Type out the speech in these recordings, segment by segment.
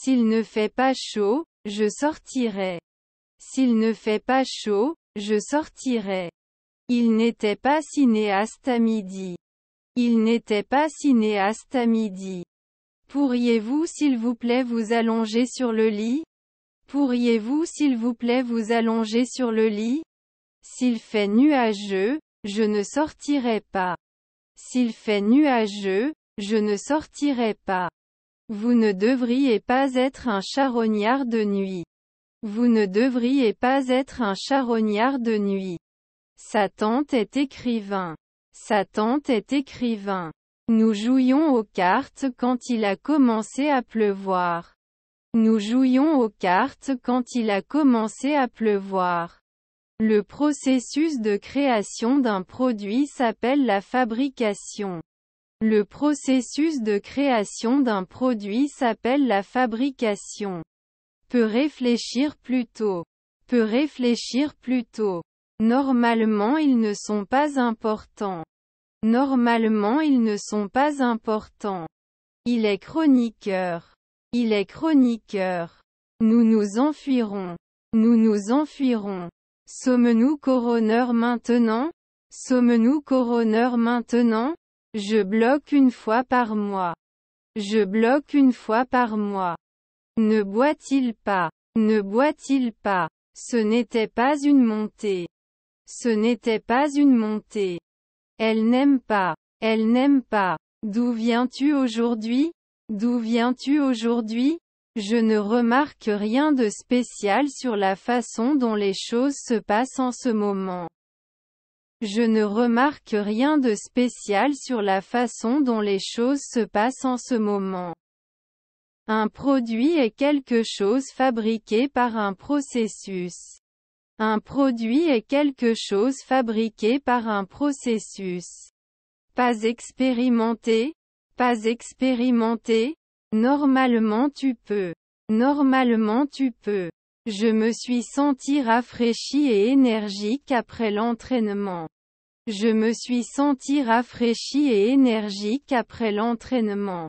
S'il ne fait pas chaud, je sortirai. S'il ne fait pas chaud, je sortirai. Il n'était pas cinéaste à midi. Il n'était pas cinéaste à midi. Pourriez-vous s'il vous plaît vous allonger sur le lit Pourriez-vous s'il vous plaît vous allonger sur le lit S'il fait nuageux, je ne sortirai pas. S'il fait nuageux, je ne sortirai pas. Vous ne devriez pas être un charognard de nuit. Vous ne devriez pas être un charognard de nuit. Sa tante est écrivain. Sa tante est écrivain. Nous jouions aux cartes quand il a commencé à pleuvoir. Nous jouions aux cartes quand il a commencé à pleuvoir. Le processus de création d'un produit s'appelle la fabrication. Le processus de création d'un produit s'appelle la fabrication. Peut réfléchir plus tôt. Peut réfléchir plus tôt. Normalement ils ne sont pas importants. Normalement ils ne sont pas importants. Il est chroniqueur. Il est chroniqueur. Nous nous enfuirons. Nous nous enfuirons. Sommes-nous coronneurs maintenant Sommes-nous coronneurs maintenant je bloque une fois par mois. Je bloque une fois par mois. Ne boit-il pas Ne boit-il pas Ce n'était pas une montée. Ce n'était pas une montée. Elle n'aime pas. Elle n'aime pas. D'où viens-tu aujourd'hui D'où viens-tu aujourd'hui Je ne remarque rien de spécial sur la façon dont les choses se passent en ce moment. Je ne remarque rien de spécial sur la façon dont les choses se passent en ce moment. Un produit est quelque chose fabriqué par un processus. Un produit est quelque chose fabriqué par un processus. Pas expérimenté Pas expérimenté Normalement tu peux. Normalement tu peux. Je me suis senti rafraîchi et énergique après l'entraînement. Je me suis senti rafraîchi et énergique après l'entraînement.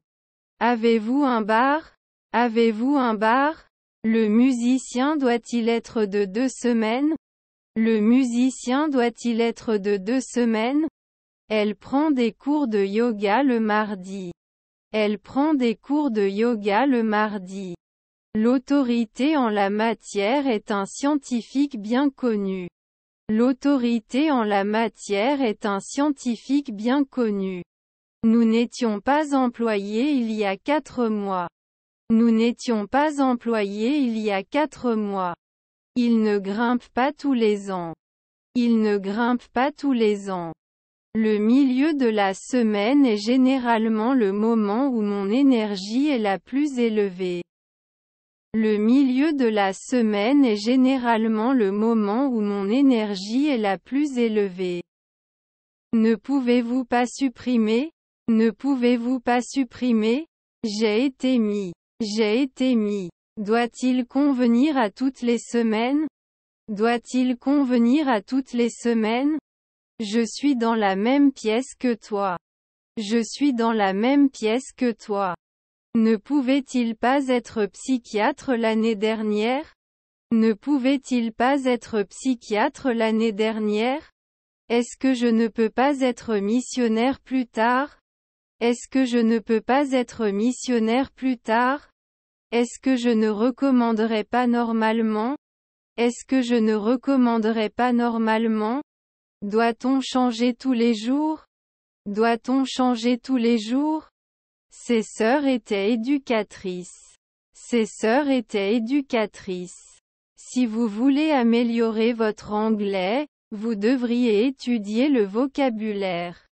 Avez-vous un bar Avez-vous un bar Le musicien doit-il être de deux semaines Le musicien doit-il être de deux semaines Elle prend des cours de yoga le mardi. Elle prend des cours de yoga le mardi. L'autorité en la matière est un scientifique bien connu. L'autorité en la matière est un scientifique bien connu. Nous n'étions pas employés il y a quatre mois. Nous n'étions pas employés il y a quatre mois. Il ne grimpe pas tous les ans. Il ne grimpe pas tous les ans. Le milieu de la semaine est généralement le moment où mon énergie est la plus élevée. Le milieu de la semaine est généralement le moment où mon énergie est la plus élevée. Ne pouvez-vous pas supprimer Ne pouvez-vous pas supprimer J'ai été mis. J'ai été mis. Doit-il convenir à toutes les semaines Doit-il convenir à toutes les semaines Je suis dans la même pièce que toi. Je suis dans la même pièce que toi. Ne pouvait-il pas être psychiatre l'année dernière Ne pouvait-il pas être psychiatre l'année dernière Est-ce que je ne peux pas être missionnaire plus tard Est-ce que je ne peux pas être missionnaire plus tard Est-ce que je ne recommanderais pas normalement Est-ce que je ne recommanderais pas normalement Doit-on changer tous les jours Doit-on changer tous les jours ses sœurs étaient éducatrices. Ses sœurs étaient éducatrices. Si vous voulez améliorer votre anglais, vous devriez étudier le vocabulaire.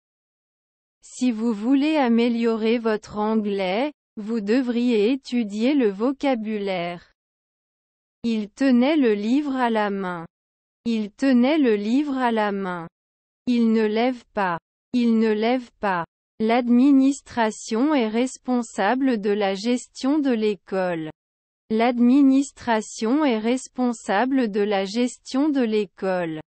Si vous voulez améliorer votre anglais, vous devriez étudier le vocabulaire. Il tenait le livre à la main. Il tenait le livre à la main. Il ne lève pas. Il ne lève pas. L'administration est responsable de la gestion de l'école. L'administration est responsable de la gestion de l'école.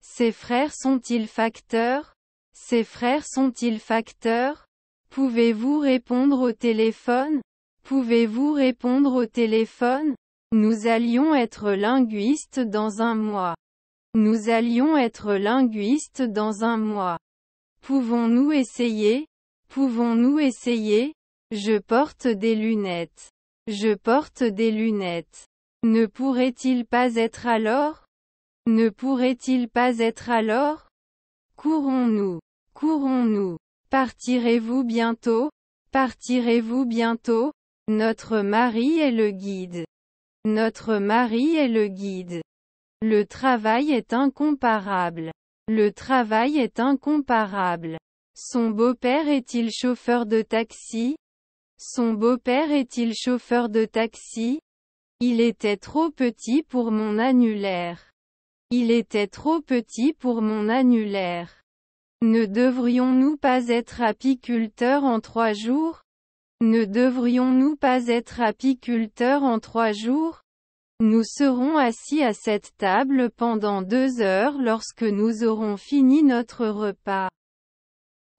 Ses frères sont-ils facteurs Ses frères sont-ils facteurs Pouvez-vous répondre au téléphone Pouvez-vous répondre au téléphone Nous allions être linguistes dans un mois. Nous allions être linguistes dans un mois. Pouvons-nous essayer Pouvons-nous essayer Je porte des lunettes. Je porte des lunettes. Ne pourrait-il pas être alors Ne pourrait-il pas être alors Courons-nous. Courons-nous. Partirez-vous bientôt Partirez-vous bientôt Notre mari est le guide. Notre mari est le guide. Le travail est incomparable. Le travail est incomparable. Son beau-père est-il chauffeur de taxi Son beau-père est-il chauffeur de taxi Il était trop petit pour mon annulaire. Il était trop petit pour mon annulaire. Ne devrions-nous pas être apiculteurs en trois jours Ne devrions-nous pas être apiculteurs en trois jours Nous serons assis à cette table pendant deux heures lorsque nous aurons fini notre repas.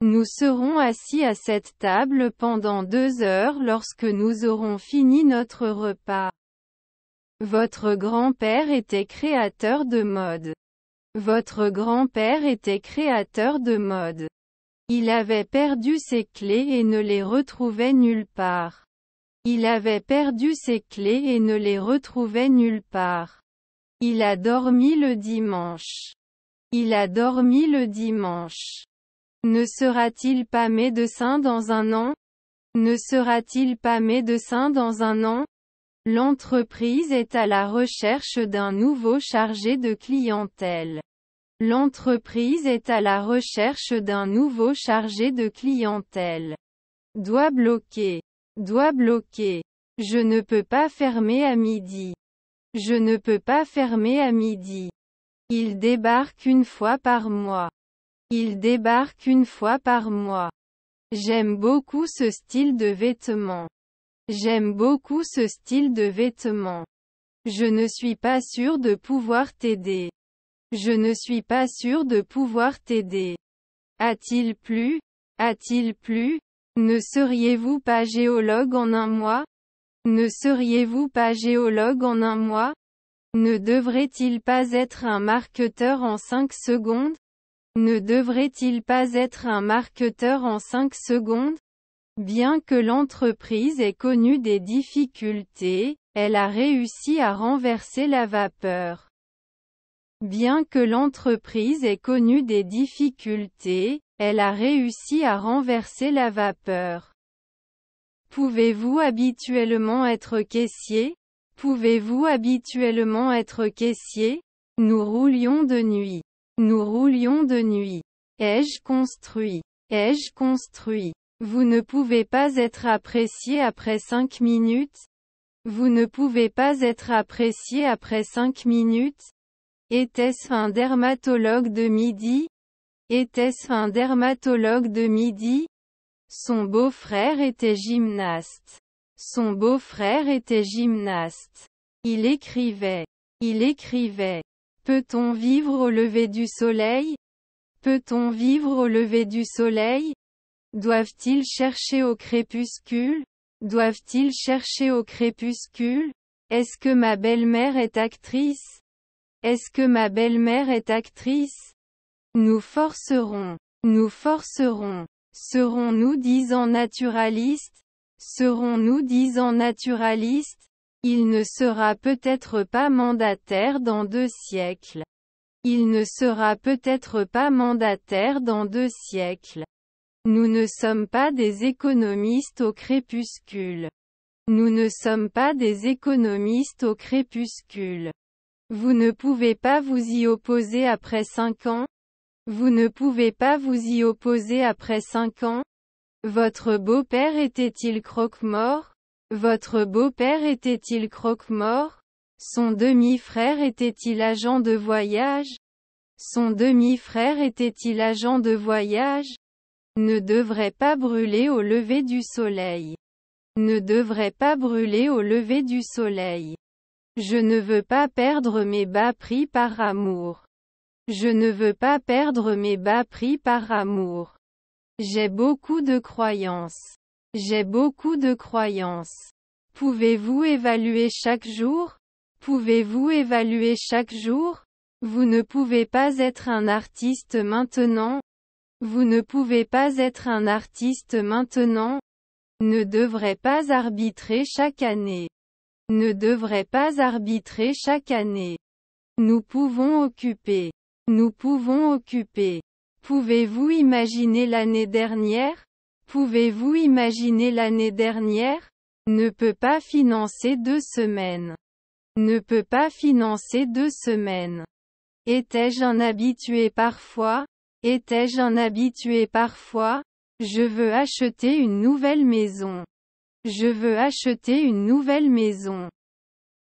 Nous serons assis à cette table pendant deux heures lorsque nous aurons fini notre repas. Votre grand-père était créateur de mode. Votre grand-père était créateur de mode. Il avait perdu ses clés et ne les retrouvait nulle part. Il avait perdu ses clés et ne les retrouvait nulle part. Il a dormi le dimanche. Il a dormi le dimanche. Ne sera-t-il pas médecin dans un an Ne sera-t-il pas médecin dans un an L'entreprise est à la recherche d'un nouveau chargé de clientèle. L'entreprise est à la recherche d'un nouveau chargé de clientèle. Doit bloquer. Doit bloquer. Je ne peux pas fermer à midi. Je ne peux pas fermer à midi. Il débarque une fois par mois. Il débarque une fois par mois. J'aime beaucoup ce style de vêtements. J'aime beaucoup ce style de vêtements. Je ne suis pas sûr de pouvoir t'aider. Je ne suis pas sûr de pouvoir t'aider. A-t-il plu A-t-il plu Ne seriez-vous pas géologue en un mois Ne seriez-vous pas géologue en un mois Ne devrait-il pas être un marketeur en 5 secondes ne devrait-il pas être un marketeur en 5 secondes Bien que l'entreprise ait connu des difficultés, elle a réussi à renverser la vapeur. Bien que l'entreprise ait connu des difficultés, elle a réussi à renverser la vapeur. Pouvez-vous habituellement être caissier Pouvez-vous habituellement être caissier Nous roulions de nuit. Nous roulions de nuit. Ai-je construit Ai-je construit Vous ne pouvez pas être apprécié après cinq minutes Vous ne pouvez pas être apprécié après cinq minutes Était-ce un dermatologue de midi Était-ce un dermatologue de midi Son beau-frère était gymnaste. Son beau-frère était gymnaste. Il écrivait. Il écrivait. Peut-on vivre au lever du soleil Peut-on vivre au lever du soleil Doivent-ils chercher au crépuscule Doivent-ils chercher au crépuscule Est-ce que ma belle-mère est actrice Est-ce que ma belle-mère est actrice Nous forcerons, nous forcerons. Serons-nous dix naturalistes Serons-nous dix ans naturalistes il ne sera peut-être pas mandataire dans deux siècles. Il ne sera peut-être pas mandataire dans deux siècles. Nous ne sommes pas des économistes au crépuscule. Nous ne sommes pas des économistes au crépuscule. Vous ne pouvez pas vous y opposer après cinq ans Vous ne pouvez pas vous y opposer après cinq ans Votre beau-père était-il croque-mort votre beau-père était-il croque-mort Son demi-frère était-il agent de voyage Son demi-frère était-il agent de voyage Ne devrait pas brûler au lever du soleil. Ne devrait pas brûler au lever du soleil. Je ne veux pas perdre mes bas prix par amour. Je ne veux pas perdre mes bas prix par amour. J'ai beaucoup de croyances. J'ai beaucoup de croyances. Pouvez-vous évaluer chaque jour Pouvez-vous évaluer chaque jour Vous ne pouvez pas être un artiste maintenant. Vous ne pouvez pas être un artiste maintenant. Ne devrait pas arbitrer chaque année. Ne devrait pas arbitrer chaque année. Nous pouvons occuper. Nous pouvons occuper. Pouvez-vous imaginer l'année dernière Pouvez-vous imaginer l'année dernière Ne peut pas financer deux semaines. Ne peut pas financer deux semaines. Étais-je un habitué parfois Étais-je un habitué parfois Je veux acheter une nouvelle maison. Je veux acheter une nouvelle maison.